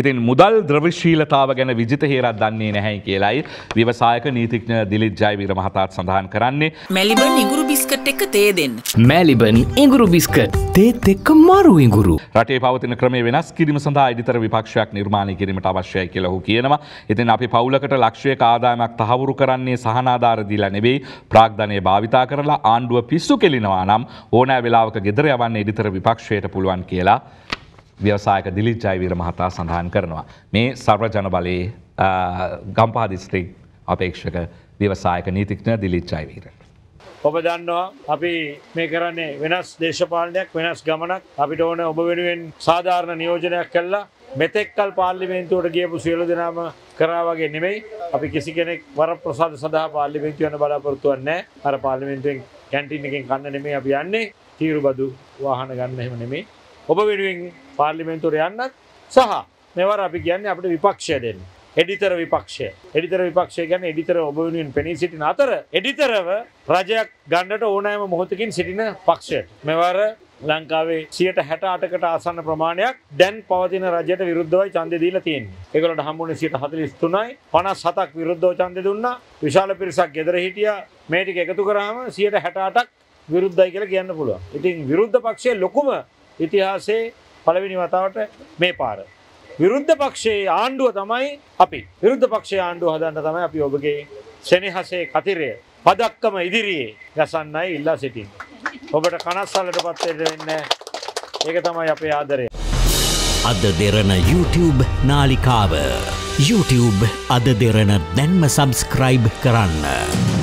ඉතින් මුදල් ද්‍රවශීලතාව ගැන විජිත හේරත් දන්නේ නැහැයි කියලායි විවසායක නීතිඥ දිලිත් ජයවීර මහතාත් සඳහන් කරන්නේ මැලිබන් ඉඟුරු බිස්කට් එක තේ දෙන්න. මැලිබන් ඉඟුරු බිස්කට් තේත් එක්ක මරු ඉඟුරු. රටේ පවතින ක්‍රමේ වෙනස් කිරීම සඳහා ඉදිතර විපක්ෂයක් නිර්මාණය කිරීමට අවශ්‍යයි කියලා ඔහු කියනවා. ඉතින් අපි පවුලකට ලක්ෂයක ආදායමක් තහවුරු කරන්නේ සහනාධාර දීලා නෙවෙයි ප්‍රාග්ධනය භාවිතා කරලා ආණ්ඩුව පිස්සු කෙලිනවා නම් ඕනෑ වෙලාවක ගෙදර යවන්න ඉදිතර විපක්ෂයට පුළුවන් කියලා ව්‍යවසායක දිලිත් ජයවීර මහතා සඳහන් කරනවා. මේ සර්ව ජනබලයේ ගම්පා දිස්ත්‍රික් අපේක්ෂක ව්‍යවසායක නීතිඥ දිලිත් ජයවීර. ඔබ දන්නවා අපි මේ කරන්නේ වෙනස් දේශපාලනයක් වෙනස් ගමනක් අපිට ඕන ඔබ වෙනුවෙන් සාධාරණ නියෝජනයක් කළා මෙතෙක්කල් පාර්ලිමේන්තුවට ගියපු සියලු දෙනාම කරා වගේ නෙමෙයි අපි කිසි කෙනෙක් වරප්‍රසාද සඳහා පාර්ලිමේන්තුව යන බලාපොරොත්තුවක් නැහැ අර පාර්ලිමේන්තුවෙන් කැන්ටීන් එකෙන් කන්න නෙමෙයි අපි යන්නේ තීරුබදු වාහන ගන්න එහෙම නෙමෙයි ඔබ වෙනුවෙන් පාර්ලිමෙන්තුර යන්නත් සහ මෙවර අපි කියන්න අපට විපක්ෂය දෙන්න. එඩිතර විපක්ෂය එඩිතර විපක්ෂය ගැන එඩිතර ඔබ වෙනුවෙන් පෙනී සිටින අතර එඩිතරව රජයක් ගණ්ඩට ඕනෑම මොහොතකින් සිටින පක්ෂයට මෙවර ලංකාවේ සියට හැට අටකට ආසන්න ප්‍රමාණයක් දැන් පවතින රජයට විරුද්ධවයි චන්ද දීල තියෙන් එකකට හම්බුණ සිට හතලිස්තුනයි පනස් හතක් විරුද්ධෝ චන්ද දුන්න විශාල පිරිසක් ගෙදර හිටිය මේටික එකතු කරාම සියට හැටාටක් විරුද්ධයි කියලා කියන්න පුළුව. ඉතින් විරුද්ධ පක්ෂය ලොකුම ඉතිහාසේ පළවෙනි වතාවට මේ පාර. විරුද්ධ පක්ෂයේ ආණ්ඩුව තමයි අපි විරුද්ධ පක්ෂය ආණ්ඩුව හදන්න තමයි අපි ඔබගේ සෙනෙහසේ කතිරය පදක්කම ඉදිරියේ ගසන්නයි ඉල්ලා සිටින්. ඔබට කනස්සලට පත්වයට වෙන්න ඒක තමයි අපේ ආදරය. අද දෙරන YouTube නාලිකාව YouTube අද දෙරන දැන්ම සබස්ක්‍රයිබ් කරන්න.